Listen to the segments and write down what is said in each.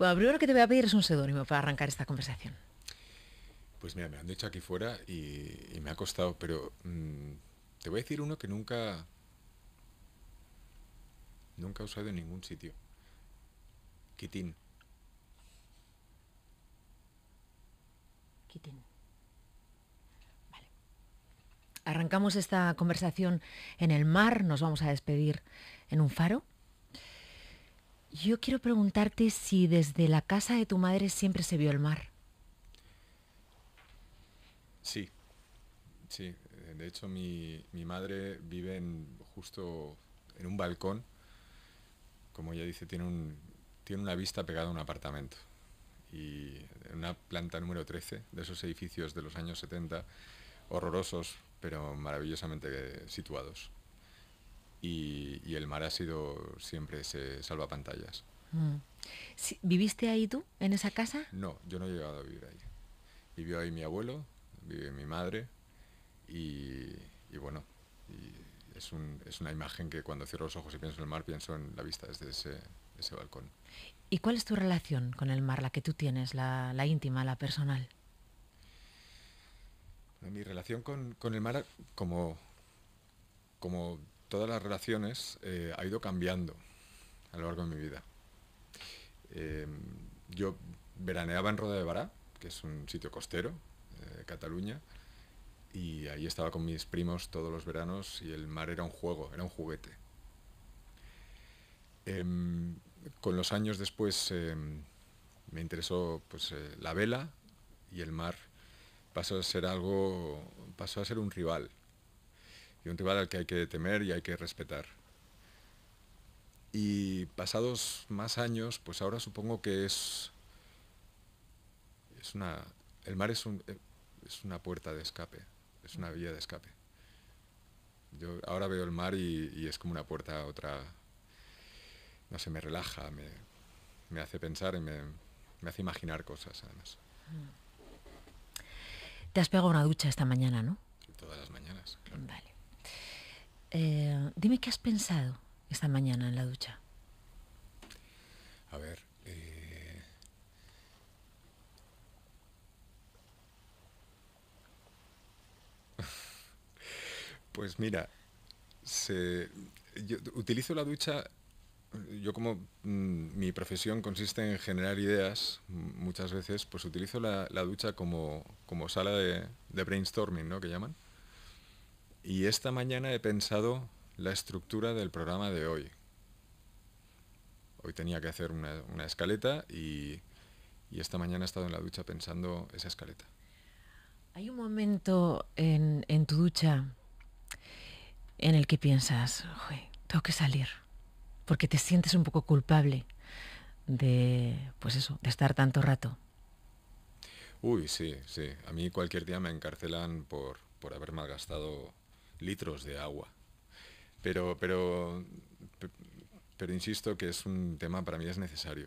Bueno, lo primero que te voy a pedir es un seudónimo para arrancar esta conversación. Pues mira, me han dicho aquí fuera y, me ha costado, pero mm, te voy a decir uno que nunca, nunca he usado en ningún sitio. Kitín. Kitin. Vale. Arrancamos esta conversación en el mar, nos vamos a despedir en un faro yo quiero preguntarte si desde la casa de tu madre siempre se vio el mar. Sí, sí. De hecho, mi, madre vive justo en un balcón. Como ella dice, tiene, tiene una vista pegada a un apartamento. Y en una planta número 13 de esos edificios de los años 70, horrorosos, pero maravillosamente situados y, el mar ha sido siempre ese salvapantallas. Mm. ¿Viviste ahí tú, en esa casa? No, yo no he llegado a vivir ahí. Vivió ahí mi abuelo, vive mi madre y, bueno, es, una imagen que cuando cierro los ojos y pienso en el mar, pienso en la vista desde ese, balcón. ¿Y cuál es tu relación con el mar, la que tú tienes, la, íntima, la personal? mi relación con, con, el mar, como, como todas las relaciones eh, ha ido cambiando a lo largo de mi vida. Em, yo veraneaba en Roda de Bará, que es un sitio costero de eh, Cataluña, y ahí estaba con mis primos todos los veranos y el mar era un juego, era un juguete. Em, con los años después em, me interesó pues, eh, la vela y el mar pasó a ser algo, pasó a ser un rival y un rival al que hay que temer y hay que respetar. Y pasados más años, pues ahora supongo que es, es una, el mar es, eh, una puerta de escape, es una vía de escape. Yo ahora veo el mar y, es como una puerta a otra, no sé, me relaja, me, hace pensar y me, me, hace imaginar cosas además. Te has pegado una ducha esta mañana, ¿no? Todas las mañanas, claro. Vale. Eh, dime qué has pensado esta mañana en la ducha. A ver. Eh, pues mira, se... yo utilizo la ducha yo como mm, mi profesión consiste en generar ideas muchas veces, pues utilizo la, ducha como, sala de, de, brainstorming, ¿no? Que llaman. Y esta mañana he pensado la estructura del programa de hoy. Hoy tenía que hacer una, escaleta y, esta mañana he estado en la ducha pensando esa escaleta. Hay un momento en, tu ducha en el que piensas, tengo que salir, porque te sientes un poco culpable de, pues eso, de estar tanto rato. Uy, sí, sí. A mí cualquier día me encarcelan por, por haber malgastado litros de agua. Pero, pero, pero insisto que es un tema, para mí es necesario.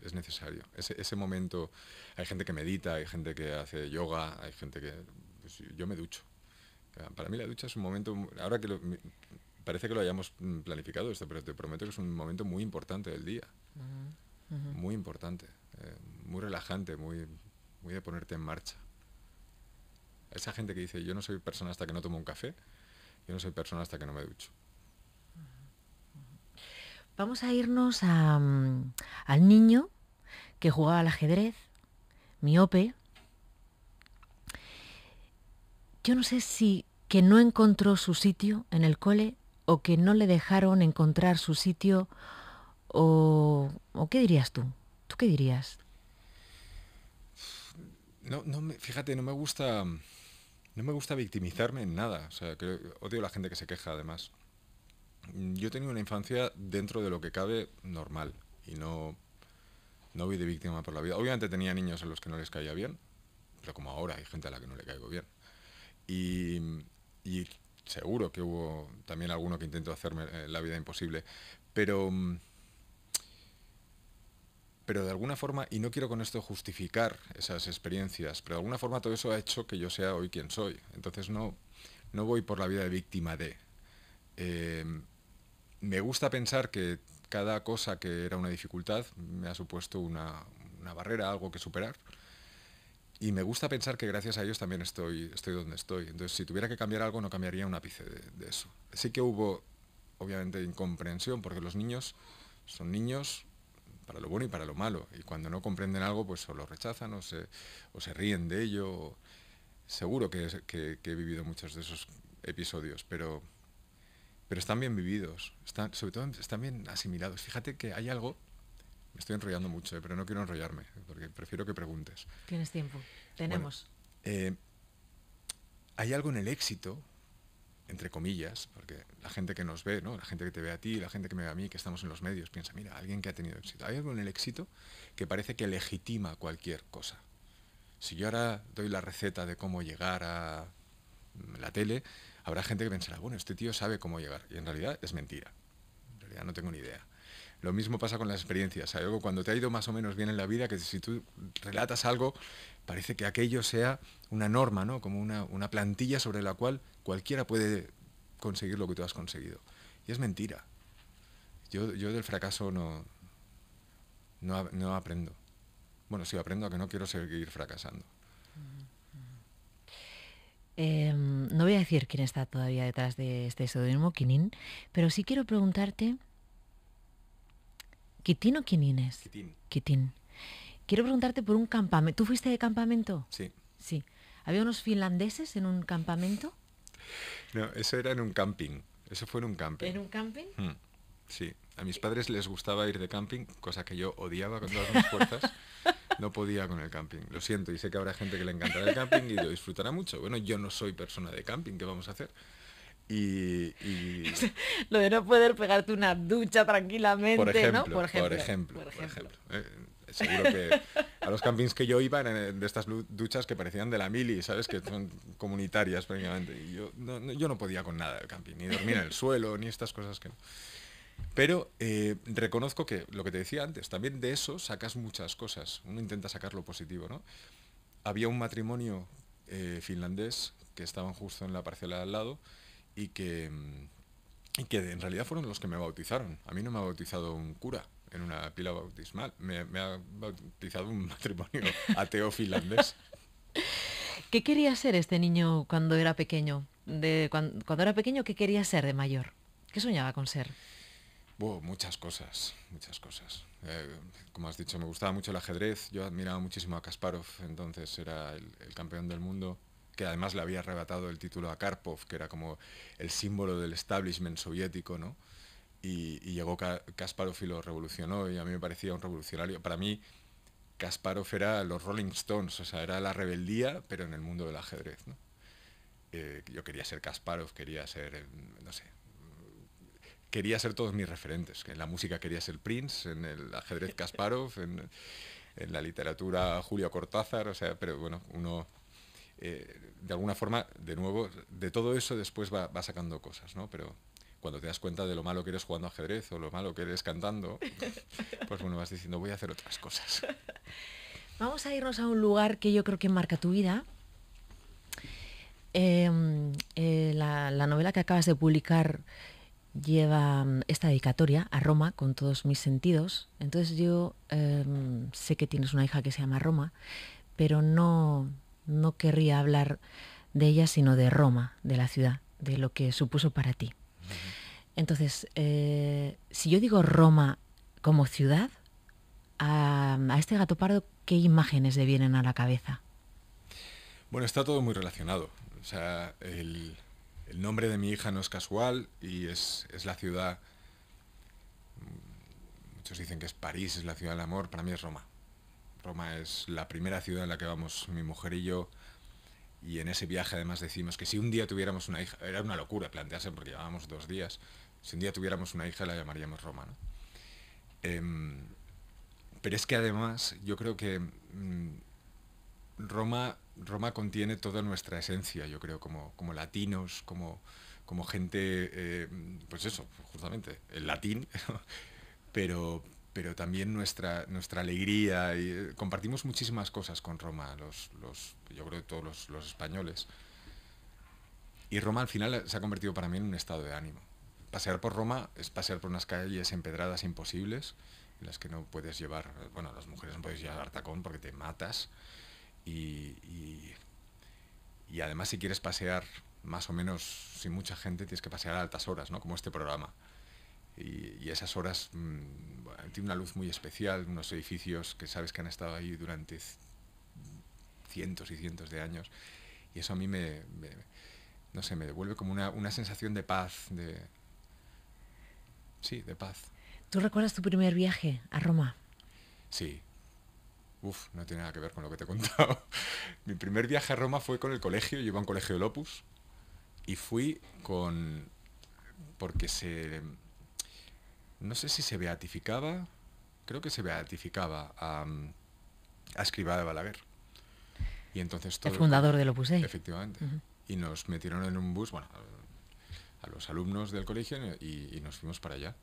Es necesario. Ese, ese momento, hay gente que medita, hay gente que hace yoga, hay gente que... Pues, yo me ducho. Ah, para mí la ducha es un momento, ahora que parece que lo hayamos planificado esto, pero te prometo que es un momento muy importante del día. Muy importante, eh, muy relajante, muy, muy de ponerte en marcha. Esa gente que dice, yo no soy persona hasta que no tomo un café, yo no soy persona hasta que no me ducho. Vamos a irnos mm, al niño que jugaba al ajedrez, miope. Yo no sé si que no encontró su sitio en el cole o que no le dejaron encontrar su sitio o, qué dirías tú. ¿Tú qué dirías? No, no, fíjate, no me gusta mm, no me gusta victimizarme en nada. O sea, creo, odio a la gente que se queja, además. Yo he tenido una infancia dentro de lo que cabe normal y no, no vi de víctima por la vida. Obviamente tenía niños a los que no les caía bien, pero como ahora hay gente a la que no le caigo bien. Y, y seguro que hubo también alguno que intentó hacerme eh, la vida imposible, pero mm, pero de alguna forma, y no quiero con esto justificar esas experiencias, pero de alguna forma todo eso ha hecho que yo sea hoy quien soy. Entonces no, no voy por la vida de víctima de. Em, me gusta pensar que cada cosa que era una dificultad me ha supuesto una, barrera, algo que superar. Y me gusta pensar que gracias a ellos también estoy, estoy donde estoy. Entonces, si tuviera que cambiar algo, no cambiaría un ápice de eso. Sí que hubo, obviamente, incomprensión, porque los niños son niños, para lo bueno y para lo malo. Y cuando no comprenden algo, pues o lo rechazan o se, ríen de ello. Seguro que, he vivido muchos de esos episodios, pero, pero están bien vividos, están, sobre todo están bien asimilados. Fíjate que hay algo, me estoy enrollando mucho, eh, pero no quiero enrollarme, porque prefiero que preguntes. Tienes tiempo, tenemos. Eh, hay algo en el éxito entre comillas, porque la gente que nos ve, ¿no? la gente que te ve a ti, la gente que me ve a mí, que estamos en los medios, piensa, mira, alguien que ha tenido éxito. Hay algo en el éxito que parece que legitima cualquier cosa. Si yo ahora doy la receta de cómo llegar a la tele, habrá gente que pensará, bueno, este tío sabe cómo llegar. Y en realidad es mentira. En realidad no tengo ni idea. Lo mismo pasa con las experiencias. Hay algo cuando te ha ido más o menos bien en la vida que si tú relatas algo, parece que aquello sea una norma, ¿no? como una, una plantilla sobre la cual cualquiera puede conseguir lo que tú has conseguido. Y es mentira. Yo, del fracaso no, no, aprendo. Bueno, sí aprendo a que no quiero seguir fracasando. Mm, mm, mm. Em, no voy a decir quién está todavía detrás de este pseudónimo, Quinin, pero sí quiero preguntarte, ¿Quitín o Quinin es? Quitín. Quiero preguntarte por un campamento. ¿Tú fuiste de campamento? Sí. Sí. ¿Había unos finlandeses en un campamento? No, eso era en un camping. Eso fue en un camping. ¿En un camping? Hmm. sí. A mis padres les gustaba ir de camping, cosa que yo odiaba con todas mis fuerzas. No podía con el camping. Lo siento, y sé que habrá gente que le encantará el camping y lo disfrutará mucho. Bueno, yo no soy persona de camping, ¿qué vamos a hacer? Y, lo de no poder pegarte una ducha tranquilamente, por ejemplo, ¿no? Por ejemplo. Por ejemplo, por ejemplo. ¿eh? seguro que a los campings que yo iba eran eh, de estas duchas que parecían de la mili, ¿sabes? Que son comunitarias prácticamente. Y yo, no, yo no podía con nada del camping, ni dormir en el suelo, ni estas cosas que no. Pero eh, reconozco que lo que te decía antes, también de eso sacas muchas cosas. Uno intenta sacar lo positivo, ¿no? Había un matrimonio eh, finlandés que estaban justo en la parcela de al lado y que, mm, y que en realidad fueron los que me bautizaron. A mí no me ha bautizado un cura en una pila bautismal. Me, ha bautizado un matrimonio ateo finlandés. ¿Qué quería ser este niño cuando era pequeño? De, cuando, era pequeño, ¿qué quería ser de mayor? ¿Qué soñaba con ser? muchas cosas, muchas cosas. Eh, como has dicho, me gustaba mucho el ajedrez. Yo admiraba muchísimo a Kasparov, entonces era el, el campeón del mundo que además le había arrebatado el título a Karpov, que era como el símbolo del establishment soviético, ¿no? y, llegó Kasparov y lo revolucionó y a mí me parecía un revolucionario. Para mí, Kasparov era los Rolling Stones, o sea, era la rebeldía, pero en el mundo del ajedrez. ¿no? Eh, yo quería ser Kasparov, quería ser, no sé, quería ser todos mis referentes. En la música quería ser Prince, en el ajedrez Kasparov, en, la literatura Julio Cortázar, o sea, pero bueno, uno... Eh, de alguna forma, de nuevo, de todo eso después va, va sacando cosas, ¿no? Pero cuando te das cuenta de lo malo que eres jugando ajedrez o lo malo que eres cantando, pues bueno, vas diciendo, voy a hacer otras cosas. Vamos a irnos a un lugar que yo creo que marca tu vida. Em, eh, la, novela que acabas de publicar lleva mm, esta dedicatoria a Roma con todos mis sentidos. Entonces yo em, sé que tienes una hija que se llama Roma, pero no, no querría hablar de ella, sino de Roma, de la ciudad, de lo que supuso para ti. Entonces, eh, si yo digo Roma como ciudad, a, este gato pardo, ¿qué imágenes le vienen a la cabeza? Bueno, está todo muy relacionado. O sea, el, nombre de mi hija no es casual y es, es, la ciudad. Mm, muchos dicen que es París, es la ciudad del amor, para mí es Roma. Roma es la primera ciudad en la que vamos mi mujer y yo y en ese viaje además decimos que si un día tuviéramos una hija, era una locura plantearse porque llevábamos dos días, si un día tuviéramos una hija la llamaríamos Roma. ¿no? Em, pero es que además yo creo que mm, Roma, Roma contiene toda nuestra esencia, yo creo, como, como latinos, como, como gente, eh, pues eso, justamente, el latín, pero, pero también nuestra, nuestra alegría. Y, eh, compartimos muchísimas cosas con Roma, los, yo creo que todos los, españoles. Y Roma al final se ha convertido para mí en un estado de ánimo. Pasear por Roma es pasear por unas calles empedradas imposibles, en las que no puedes llevar, bueno, las mujeres no puedes llevar tacón porque te matas. Y, además si quieres pasear más o menos sin mucha gente, tienes que pasear a altas horas, ¿no? Como este programa. Y, esas horas mm, tiene una luz muy especial, unos edificios que sabes que han estado ahí durante cientos y cientos de años. Y eso a mí me, no sé, me devuelve como una, sensación de paz, de... Sí, de paz. ¿Tú recuerdas tu primer viaje a Roma? Sí. Uf, no tiene nada que ver con lo que te he contado. Mi primer viaje a Roma fue con el colegio, yo iba a un colegio de Lopus y fui con... porque se no sé si se beatificaba, creo que se beatificaba a, a de Balaguer. Y entonces el fundador del Opus Efectivamente. Y nos metieron en un bus, bueno, a los alumnos del colegio y, nos fuimos para allá.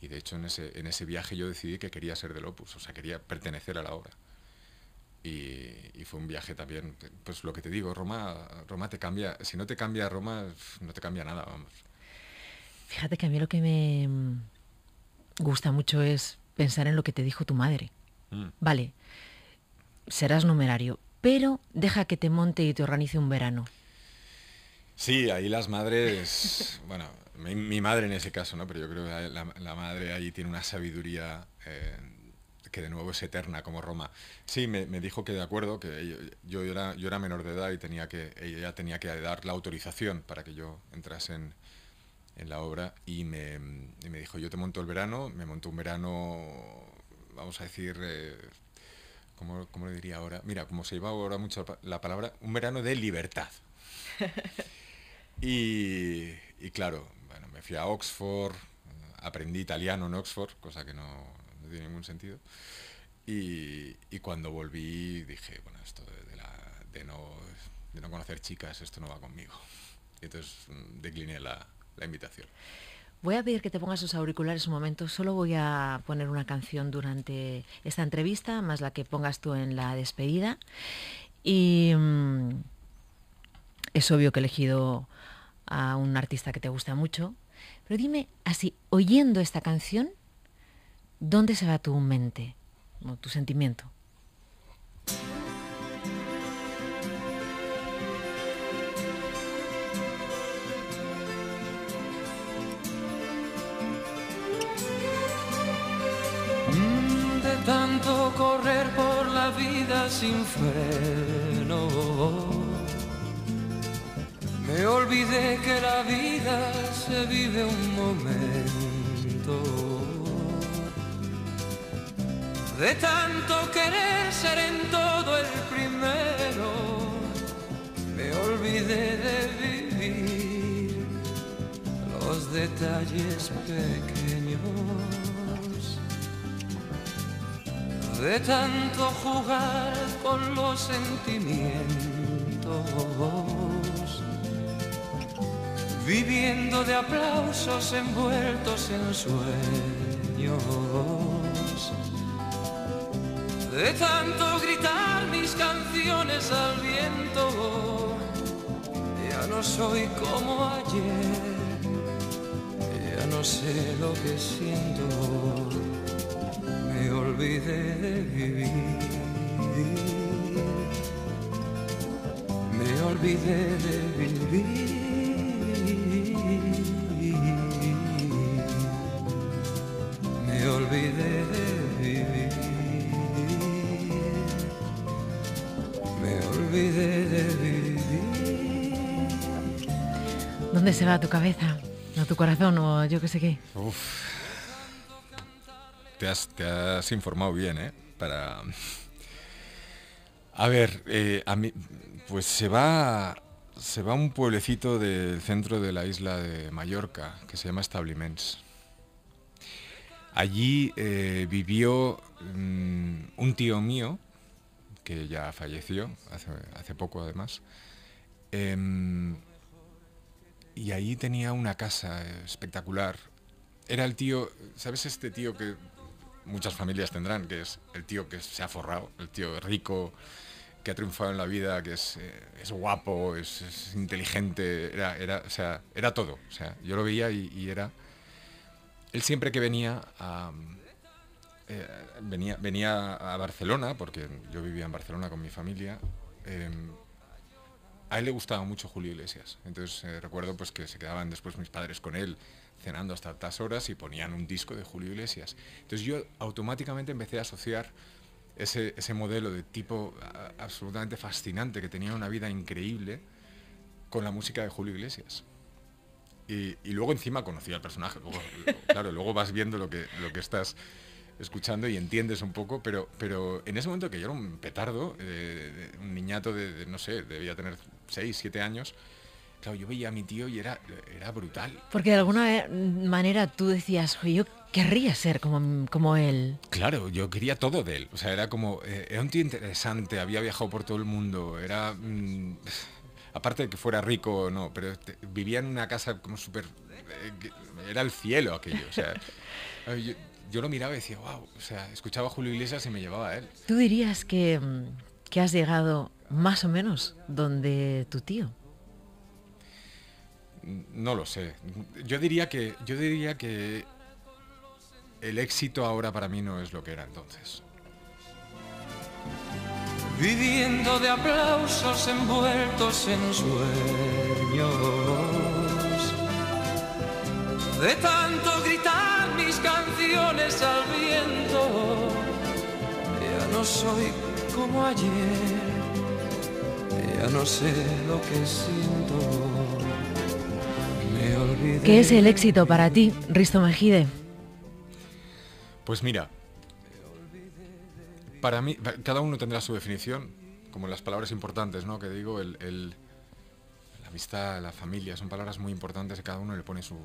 Y de hecho en ese, en ese viaje yo decidí que quería ser del Opus, o sea, quería pertenecer a la obra. Y, y, fue un viaje también, pues lo que te digo, Roma, Roma te cambia, si no te cambia Roma, no te cambia nada, vamos. Fíjate que a mí lo que me, gusta mucho es pensar en lo que te dijo tu madre. Mm. Vale, serás numerario, pero deja que te monte y te organice un verano. Sí, ahí las madres, bueno, mi, madre en ese caso, ¿no? Pero yo creo que la, madre ahí tiene una sabiduría eh, que de nuevo es eterna como Roma. Sí, me, dijo que de acuerdo, que yo, era, yo era menor de edad y tenía que, ella tenía que dar la autorización para que yo entrase en, en la obra y me, y me dijo, yo te monto el verano, me montó un verano, vamos a decir, eh, ¿cómo, ¿cómo, diría ahora? Mira, como se lleva ahora mucho la palabra, un verano de libertad. y, claro, bueno, me fui a Oxford, eh, aprendí italiano en Oxford, cosa que no, tiene ningún sentido. Y, cuando volví dije, bueno, esto de, la, de, no, de no conocer chicas, esto no va conmigo. entonces mm, decliné la, invitación. Voy a pedir que te pongas los auriculares un momento. Solo voy a poner una canción durante esta entrevista, más la que pongas tú en la despedida. Y mm, es obvio que he elegido a un artista que te gusta mucho. Pero dime, así, oyendo esta canción, ¿dónde se va tu mente? O tu sentimiento. correr por la vida sin freno. Me olvidé que la vida se vive un momento. De tanto querer ser en todo el primero, me olvidé de vivir los detalles pequeños de tanto jugar con los sentimientos, viviendo de aplausos envueltos en sueños, de tanto gritar mis canciones al viento, ya no soy como ayer, ya no sé lo que siento me olvidé de vivir. Me olvidé de vivir. Me olvidé de vivir. Me olvidé de vivir. ¿Dónde se va tu cabeza? ¿A tu corazón o yo qué sé qué? Uf te has, informado bien, ¿eh? Para... A ver, eh, a mí, pues se va, se va a un pueblecito del centro de la isla de Mallorca, que se llama Establiments. Allí eh, vivió mm, un tío mío, que ya falleció, hace, poco además, em, y allí tenía una casa espectacular. Era el tío, ¿sabes este tío que muchas familias tendrán, que es el tío que se ha forrado, el tío rico, que ha triunfado en la vida, que es, eh, es guapo, es, inteligente, era, era, o sea, era todo. O sea, yo lo veía y, era... Él siempre que venía a, eh, venía, venía a Barcelona, porque yo vivía en Barcelona con mi familia, em, a él le gustaba mucho Julio Iglesias. Entonces eh, recuerdo pues que se quedaban después mis padres con él cenando hasta altas horas y ponían un disco de Julio Iglesias. Entonces yo automáticamente empecé a asociar ese, modelo de tipo absolutamente fascinante que tenía una vida increíble con la música de Julio Iglesias. Y, luego encima conocí al personaje. claro, luego vas viendo lo que, lo que estás escuchando y entiendes un poco, pero, pero en ese momento que yo era un petardo, eh, un niñato de, no sé, debía tener 6, 7 años, claro, yo veía a mi tío y era, era brutal. Porque de alguna eh, manera tú decías, yo querría ser como, como él. Claro, yo quería todo de él. O sea, era como, eh, era un tío interesante, había viajado por todo el mundo, era... Mm, aparte de que fuera rico no, pero vivía en una casa como súper... era el cielo aquello, sea... yo lo miraba y decía, wow, o sea, escuchaba a Julio Iglesias y me llevaba a él. ¿Tú dirías que, mm, has llegado más o menos donde tu tío? Mm, no lo sé. Yo diría que, yo diría que el éxito ahora para mí no es lo que era entonces. Viviendo de aplausos envueltos en sueños, de tantos que ¿Qué es el éxito para ti, Risto Mejide? Pues mira, para mí, cada uno tendrá su definición, como las palabras importantes, ¿no? Que digo, el amistad, la familia, son palabras muy importantes y cada uno le pone su,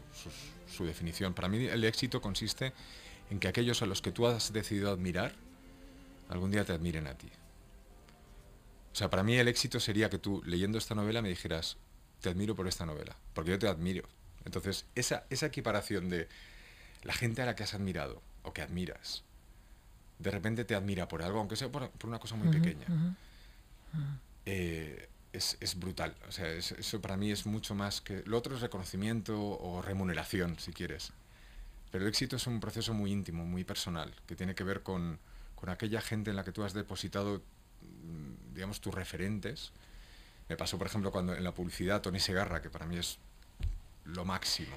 definición. Para mí el éxito consiste en que aquellos a los que tú has decidido admirar, algún día te admiren a ti. O sea, para mí el éxito sería que tú leyendo esta novela me dijeras, te admiro por esta novela, porque yo te admiro. Entonces, esa, esa equiparación de la gente a la que has admirado o que admiras, de repente te admira por algo, aunque sea por, una cosa muy pequeña. Eh, es, brutal. O sea, eso para mí es mucho más que... Lo otro es reconocimiento o remuneración, si quieres. Pero el éxito es un proceso muy íntimo, muy personal, que tiene que ver con, con aquella gente en la que tú has depositado, mm, digamos, tus referentes. Me pasó, por ejemplo, cuando en la publicidad Tony Segarra, que para mí es lo máximo.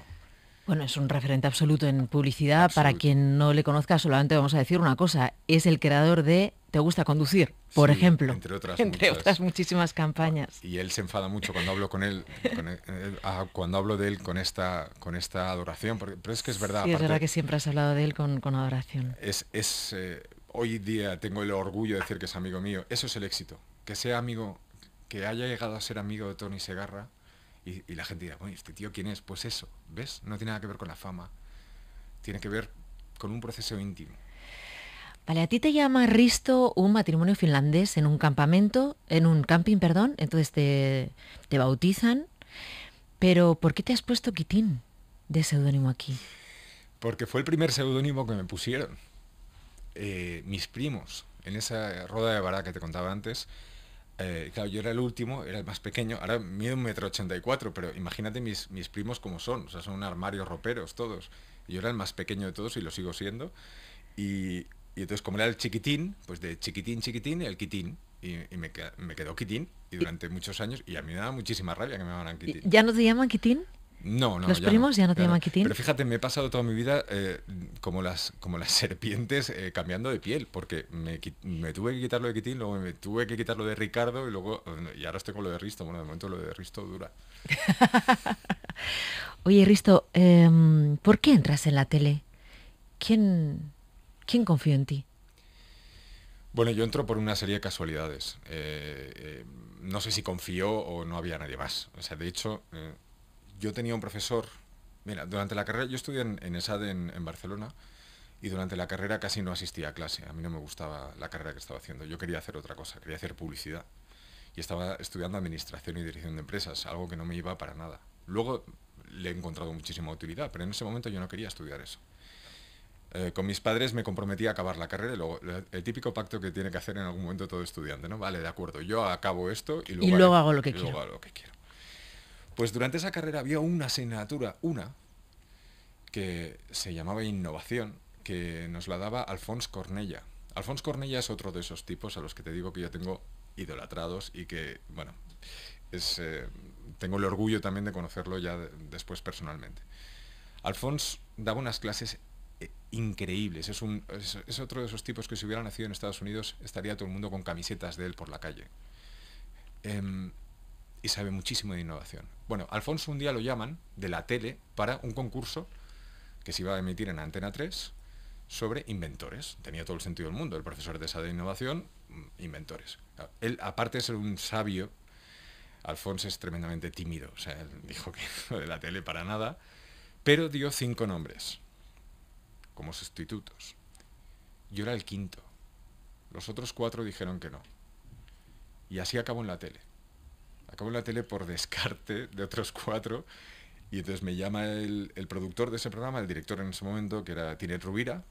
Bueno, es un referente absoluto en publicidad. Para quien no le conozca, solamente vamos a decir una cosa. Es el creador de Te gusta conducir, por ejemplo. Entre, otras, entre otras, muchísimas campañas. Y él se enfada mucho cuando hablo con él, eh, ah, cuando hablo de él con esta, con esta adoración. Porque, pero es que es verdad. es verdad que siempre has hablado de él con, adoración. Es, eh, hoy día tengo el orgullo de decir que es amigo mío. Eso es el éxito. Que sea amigo, que haya llegado a ser amigo de Tony Segarra, y, la gente dirá, oye, ¿este tío quién es? Pues eso, ¿ves? No tiene nada que ver con la fama, tiene que ver con un proceso íntimo. Vale, a ti te llama Risto un matrimonio finlandés en un campamento, en un camping, perdón, entonces te, te bautizan, pero ¿por qué te has puesto Quitín de seudónimo aquí? Porque fue el primer seudónimo que me pusieron eh, mis primos en esa roda de vara que te contaba antes eh, claro, yo era el último, era el más pequeño. Ahora mido un metro ochenta y cuatro, pero imagínate mis, mis primos como son. O sea, son armarios roperos todos. Yo era el más pequeño de todos y lo sigo siendo. Y, entonces, como era el chiquitín, pues de chiquitín, chiquitín, el quitín. Y, me, me, quedó quitín y durante muchos años. Y a mí me daba muchísima rabia que me llamaran kitín ¿Ya no se llaman quitín? No, no. Los primos ya no te llaman Pero fíjate, me he pasado toda mi vida eh, como, las, como las serpientes eh, cambiando de piel, porque me, tuve que quitar lo de quitín luego me tuve que quitar lo de Ricardo y luego oh, y ahora estoy con lo de Risto. Bueno, de momento lo de Risto dura. Oye, Risto, em, ¿por qué entras en la tele? ¿Quién, quién confió en ti? Bueno, yo entro por una serie de casualidades. Eh, no sé si confió o no había nadie más. O sea, de hecho yo tenía un profesor, mira, durante la carrera, yo estudié en, ESAD en, Barcelona y durante la carrera casi no asistía a clase, a mí no me gustaba la carrera que estaba haciendo, yo quería hacer otra cosa, quería hacer publicidad y estaba estudiando administración y dirección de empresas, algo que no me iba para nada. Luego le he encontrado muchísima utilidad, pero en ese momento yo no quería estudiar eso. Eh, con mis padres me comprometí a acabar la carrera, y el típico pacto que tiene que hacer en algún momento todo estudiante, ¿no? Vale, de acuerdo, yo acabo esto y Luego hago lo que quiero. Pues durante esa carrera había una asignatura, una, que se llamaba Innovación, que nos la daba Alfons Cornella. Alfonso Cornella es otro de esos tipos a los que te digo que yo tengo idolatrados y que, bueno, eh, tengo el orgullo también de conocerlo ya después personalmente. Alfons daba unas clases eh, increíbles, es, otro de esos tipos que si hubiera nacido en Estados Unidos estaría todo el mundo con camisetas de él por la calle. Em, y sabe muchísimo de innovación. Bueno, Alfonso un día lo llaman de la tele para un concurso que se iba a emitir en Antena 3 sobre inventores. Tenía todo el sentido del mundo, el profesor de esa de innovación, mm, inventores. Él, aparte de ser un sabio, Alfonso es tremendamente tímido, o sea, él dijo que no de la tele para nada, pero dio cinco nombres como sustitutos. Yo era el quinto. Los otros cuatro dijeron que no. Y así acabó en la tele acabo la tele por descarte de otros cuatro. Y entonces me llama el, productor de ese programa, el director en ese momento, que era Tinet Rubira.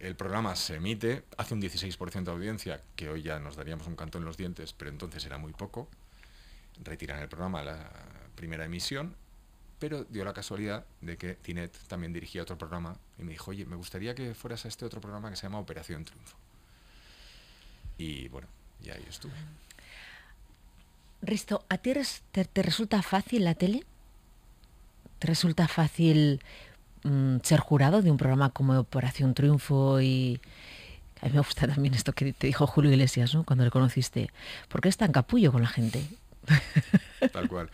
El programa se emite, hace un 16% de audiencia, que hoy ya nos daríamos un canto en los dientes, pero entonces era muy poco. Retiran el programa a la primera emisión, pero dio la casualidad de que Tinet también dirigía otro programa y me dijo, oye, me gustaría que fueras a este otro programa que se llama Operación Triunfo. Y bueno, ya ahí estuve. Risto, ¿a ti te, resulta fácil la tele? ¿Te resulta fácil mm, ser jurado de un programa como Operación Triunfo y... A mí me gusta también esto que te dijo Julio Iglesias, Cuando le conociste. ¿Por qué es tan capullo con la gente. Tal cual.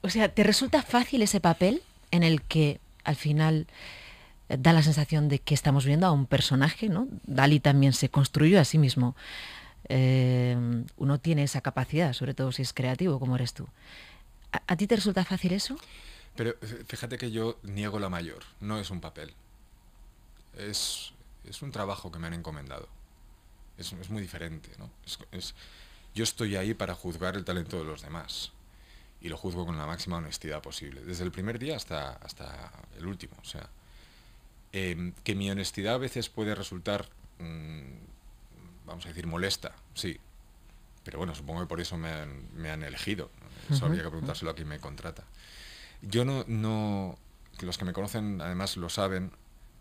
o sea, ¿te resulta fácil ese papel en el que al final da la sensación de que estamos viendo a un personaje, ¿no? Dalí también se construyó a sí mismo eh, uno tiene esa capacidad, sobre todo si es creativo como eres tú. ¿A, ti te resulta fácil eso? Pero eh, fíjate que yo niego la mayor, no es un papel. Es, es un trabajo que me han encomendado. Es, es muy diferente, ¿no? Es, yo estoy ahí para juzgar el talento de los demás. Y lo juzgo con la máxima honestidad posible, desde el primer día hasta, hasta el último. O sea, em, que mi honestidad a veces puede resultar mm, vamos a decir, molesta, sí. Pero bueno, supongo que por eso me han, elegido. Eso habría que preguntárselo a quien me contrata. Yo no, no, los que me conocen además lo saben,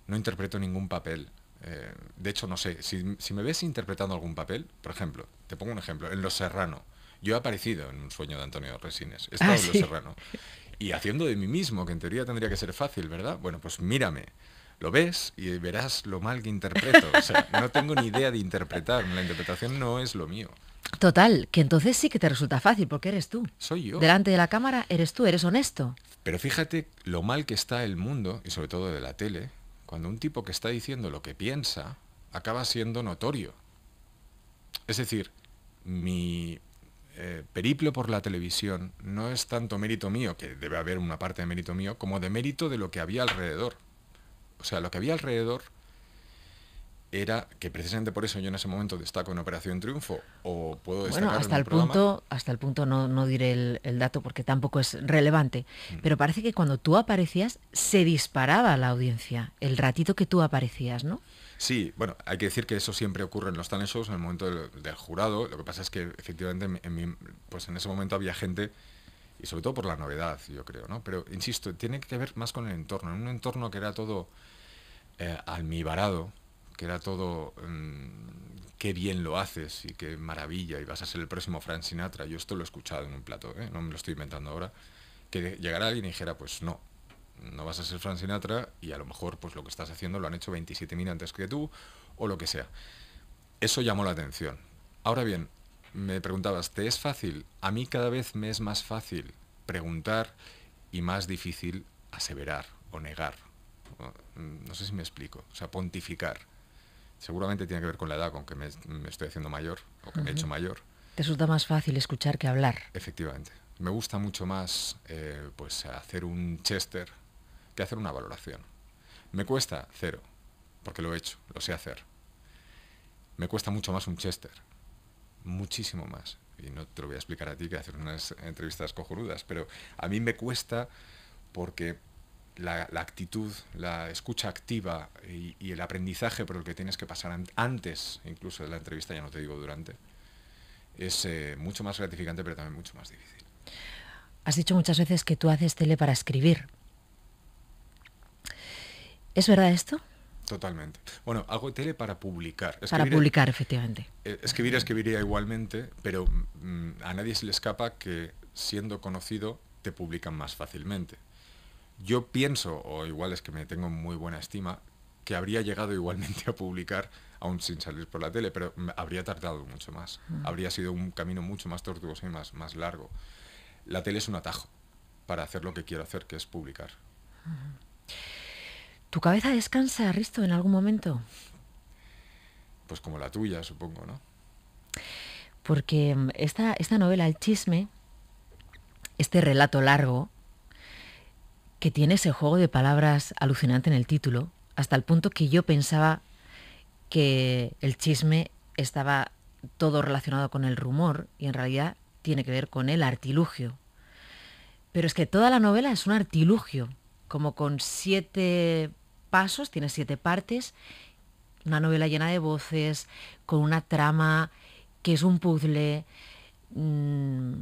no interpreto ningún papel. Eh, de hecho, no sé, si, me ves interpretando algún papel, por ejemplo, te pongo un ejemplo, en Los Serrano, yo he aparecido en un sueño de Antonio Resines, ah, estado Los Serrano, y haciendo de mí mismo, que en teoría tendría que ser fácil, ¿verdad? Bueno, pues mírame lo ves y verás lo mal que interpreto. no tengo ni idea de interpretar, la interpretación no es lo mío. Total, que entonces sí que te resulta fácil porque eres tú. Soy yo. Delante de la cámara eres tú, eres honesto. Pero fíjate lo mal que está el mundo, y sobre todo de la tele, cuando un tipo que está diciendo lo que piensa acaba siendo notorio. Es decir, mi eh, periplo por la televisión no es tanto mérito mío, que debe haber una parte de mérito mío, como de mérito de lo que había alrededor. O sea, lo que había alrededor era que precisamente por eso yo en ese momento destaco en Operación Triunfo o puedo destacar bueno, hasta el punto hasta el punto no, diré el, dato porque tampoco es relevante mm. pero parece que cuando tú aparecías se disparaba la audiencia el ratito que tú aparecías no sí bueno hay que decir que eso siempre ocurre en los talent en el momento del, jurado lo que pasa es que efectivamente pues en ese momento había gente y sobre todo por la novedad yo creo no pero insisto tiene que ver más con el entorno en un entorno que era todo eh, almibarado, que era todo mm, qué bien lo haces y qué maravilla y vas a ser el próximo Frank Sinatra. Yo esto lo he escuchado en un plato, ¿eh? no me lo estoy inventando ahora. Que llegara alguien y dijera, pues no, no vas a ser Frank Sinatra y a lo mejor pues lo que estás haciendo lo han hecho 27.000 antes que tú o lo que sea. Eso llamó la atención. Ahora bien, me preguntabas, ¿te es fácil? A mí cada vez me es más fácil preguntar y más difícil aseverar o negar. Mm, no sé si me explico. O sea, pontificar. Seguramente tiene que ver con la edad, con que me, estoy haciendo mayor o que me he hecho mayor. Te resulta más fácil escuchar que hablar. Efectivamente. Me gusta mucho más eh, pues hacer un chester que hacer una valoración. Me cuesta cero, porque lo he hecho, lo sé hacer. Me cuesta mucho más un chester. Muchísimo más. Y no te lo voy a explicar a ti que hacer unas entrevistas cojurudas, pero a mí me cuesta porque la, actitud, la escucha activa y, el aprendizaje por el que tienes que pasar antes, incluso de la entrevista, ya no te digo durante, es eh, mucho más gratificante, pero también mucho más difícil. Has dicho muchas veces que tú haces tele para escribir. ¿Es verdad esto? Totalmente. Bueno, hago tele para publicar. para publicar, efectivamente. Eh, escribir escribiría igualmente, pero mm, a nadie se le escapa que siendo conocido te publican más fácilmente. Yo pienso, o igual es que me tengo muy buena estima, que habría llegado igualmente a publicar, aún sin salir por la tele, pero habría tardado mucho más. Mm. Habría sido un camino mucho más tortuoso y más, más largo. La tele es un atajo para hacer lo que quiero hacer, que es publicar. ¿Tu cabeza descansa, Risto, en algún momento? Pues como la tuya, supongo, ¿no? Porque mm, esta, esta novela, El Chisme, este relato largo, que tiene ese juego de palabras alucinante en el título, hasta el punto que yo pensaba que el chisme estaba todo relacionado con el rumor y en realidad tiene que ver con el artilugio. Pero es que toda la novela es un artilugio, como con siete pasos, tiene siete partes, una novela llena de voces, con una trama que es un puzzle. Mm,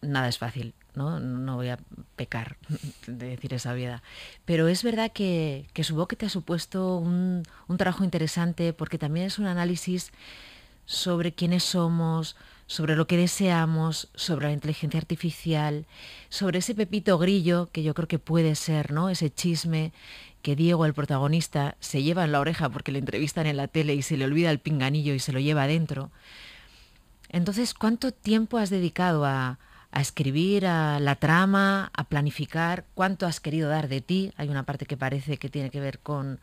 nada es fácil. ¿no? voy a pecar de decir esa vida Pero es verdad que, que supongo que te ha supuesto un, trabajo interesante porque también es un análisis sobre quiénes somos, sobre lo que deseamos, sobre la inteligencia artificial, sobre ese pepito grillo que yo creo que puede ser, ¿no? Ese chisme que Diego, el protagonista, se lleva en la oreja porque le entrevistan en la tele y se le olvida el pinganillo y se lo lleva adentro. Entonces, ¿cuánto tiempo has dedicado a, a escribir, a la trama, a planificar cuánto has querido dar de ti. Hay una parte que parece que tiene que ver con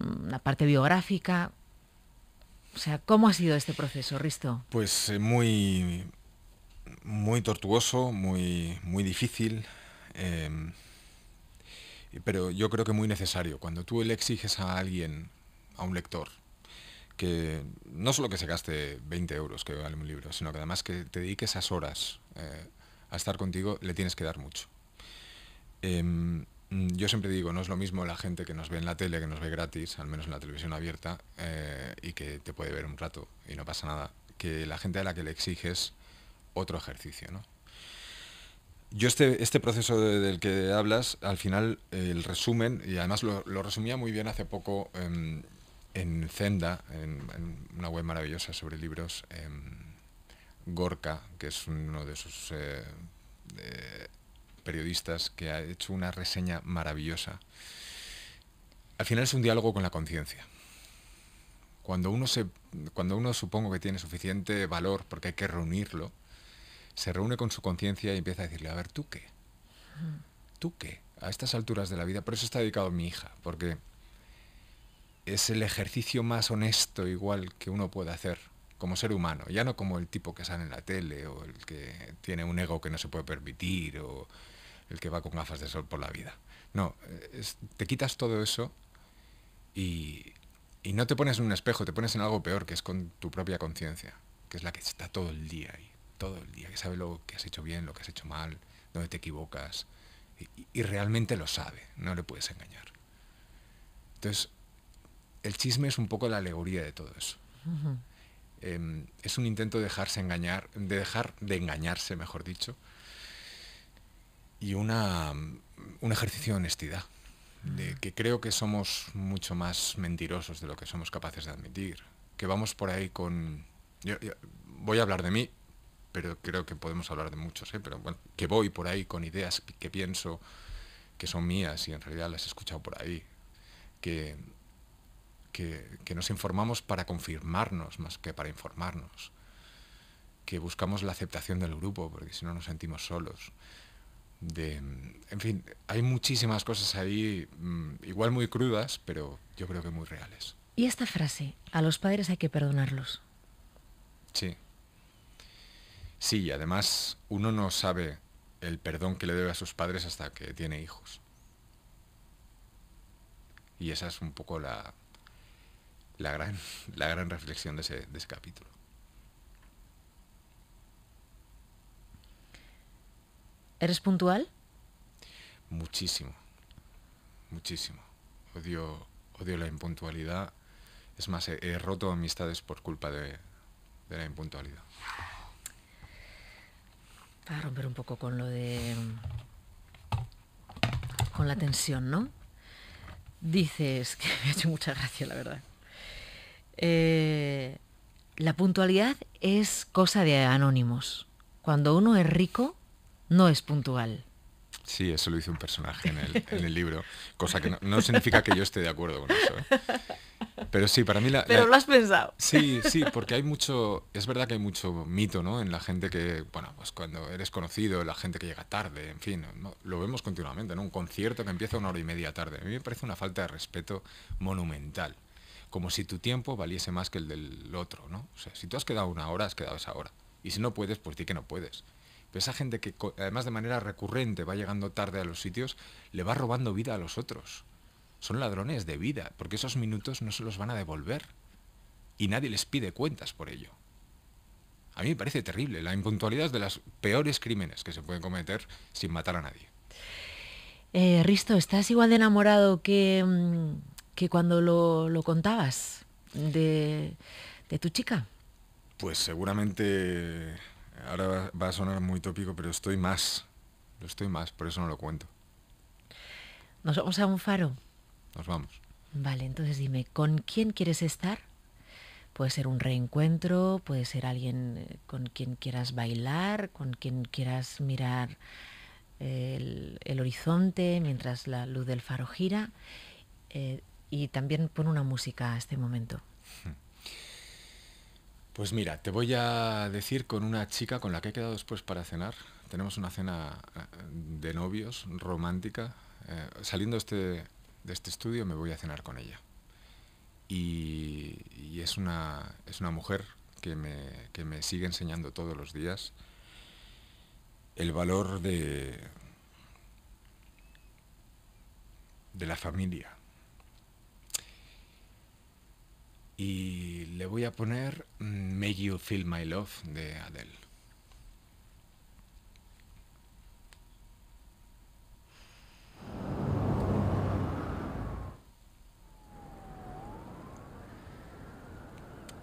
mm, la parte biográfica. O sea, ¿cómo ha sido este proceso, Risto? Pues eh, muy, muy tortuoso, muy, muy difícil, em, pero yo creo que muy necesario. Cuando tú le exiges a alguien, a un lector, que no solo que se gaste 20 euros que vale un libro, sino que además que te dediques esas horas eh, a estar contigo, le tienes que dar mucho. Em, yo siempre digo, no es lo mismo la gente que nos ve en la tele, que nos ve gratis, al menos en la televisión abierta, eh, y que te puede ver un rato y no pasa nada, que la gente a la que le exiges otro ejercicio, ¿no? Yo este, este proceso del que hablas, al final el resumen, y además lo, lo resumía muy bien hace poco em, en Zenda, en, una web maravillosa sobre libros, em, Gorka, que es uno de sus eh, eh, periodistas que ha hecho una reseña maravillosa. Al final es un diálogo con la conciencia. Cuando uno, se, cuando uno supongo que tiene suficiente valor, porque hay que reunirlo, se reúne con su conciencia y empieza a decirle, a ver, ¿tú qué? ¿Tú qué? A estas alturas de la vida, por eso está dedicado a mi hija, porque es el ejercicio más honesto igual que uno puede hacer como ser humano, ya no como el tipo que sale en la tele o el que tiene un ego que no se puede permitir o el que va con gafas de sol por la vida. No, te quitas todo eso y, no te pones en un espejo, te pones en algo peor, que es con tu propia conciencia, que es la que está todo el día ahí, todo el día, que sabe lo que has hecho bien, lo que has hecho mal, dónde te equivocas, y, y realmente lo sabe, no le puedes engañar. Entonces, el chisme es un poco la alegoría de todo eso. Em, es un intento de dejarse engañar, de dejar de engañarse, mejor dicho, y una, un ejercicio de honestidad, de que creo que somos mucho más mentirosos de lo que somos capaces de admitir, que vamos por ahí con... voy a hablar de mí, pero creo que podemos hablar de muchos, ¿eh? pero bueno, que voy por ahí con ideas que pienso que son mías y en realidad las he escuchado por ahí, que que, nos informamos para confirmarnos más que para informarnos, que buscamos la aceptación del grupo, porque si no nos sentimos solos. De, en fin, hay muchísimas cosas ahí, mm, igual muy crudas, pero yo creo que muy reales. Y esta frase, a los padres hay que perdonarlos. Sí. Sí, y además uno no sabe el perdón que le debe a sus padres hasta que tiene hijos. Y esa es un poco la, la gran, la gran reflexión de ese, capítulo. ¿Eres puntual? Muchísimo, muchísimo. Odio, odio la impuntualidad. Es más, he, roto amistades por culpa de, de la impuntualidad. Para romper un poco con lo de. con la tensión, ¿no? Dices que me ha hecho mucha gracia, la verdad. Eh, la puntualidad es cosa de anónimos. Cuando uno es rico, no es puntual. Sí, eso lo dice un personaje en el, libro, cosa que no, significa que yo esté de acuerdo con eso. ¿eh? Pero sí, para mí la... Pero lo has pensado. Sí, sí, porque hay mucho, es verdad que hay mucho mito, ¿no? En la gente que, bueno, pues cuando eres conocido, la gente que llega tarde, en fin, lo vemos continuamente, en Un concierto que empieza una hora y media tarde. A mí me parece una falta de respeto monumental como si tu tiempo valiese más que el del otro, ¿no? O sea, si tú has quedado una hora, has quedado esa hora. Y si no puedes, pues di que no puedes. Pero esa gente que además de manera recurrente va llegando tarde a los sitios, le va robando vida a los otros. Son ladrones de vida, porque esos minutos no se los van a devolver. Y nadie les pide cuentas por ello. A mí me parece terrible. La impuntualidad es de los peores crímenes que se pueden cometer sin matar a nadie. Eh, Risto, ¿estás igual de enamorado que... Mm, que cuando lo, contabas de, tu chica? Pues seguramente, ahora va a sonar muy tópico, pero estoy más, estoy más, por eso no lo cuento. ¿Nos vamos a un faro? Nos vamos. Vale, entonces dime, ¿con quién quieres estar? Puede ser un reencuentro, puede ser alguien eh, con quien quieras bailar, con quien quieras mirar eh, el, el horizonte mientras la luz del faro gira. Eh, y también pon una música a este momento. Pues mira, te voy a decir con una chica con la que he quedado después para cenar. Tenemos una cena eh, de novios romántica. Eh, saliendo este, de este estudio me voy a cenar con ella. Y, es, una, es una mujer que me, que me sigue enseñando todos los días el valor de, de la familia, y le voy a poner mm, Make You Feel My Love de Adele.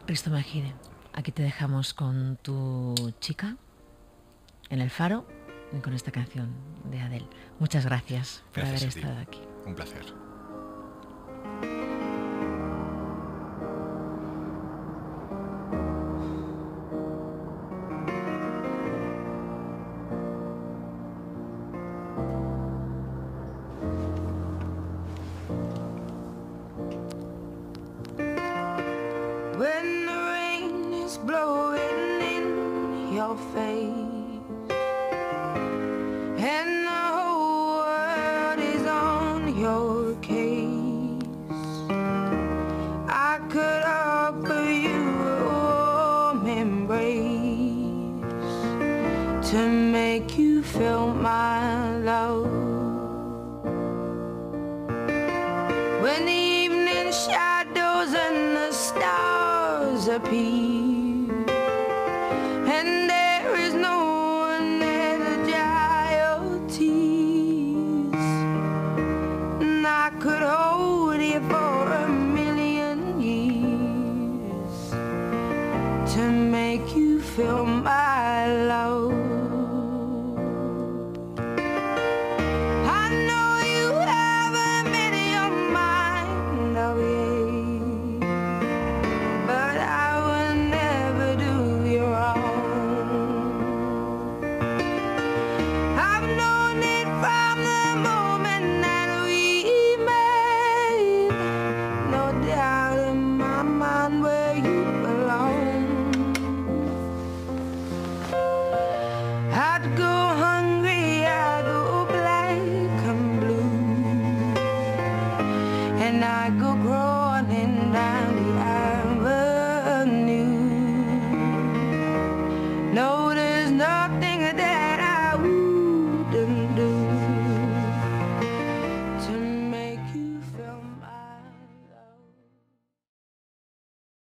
Risto Magine, aquí te dejamos con tu chica en el faro y con esta canción de Adele. Muchas gracias por haber estado aquí. Un placer.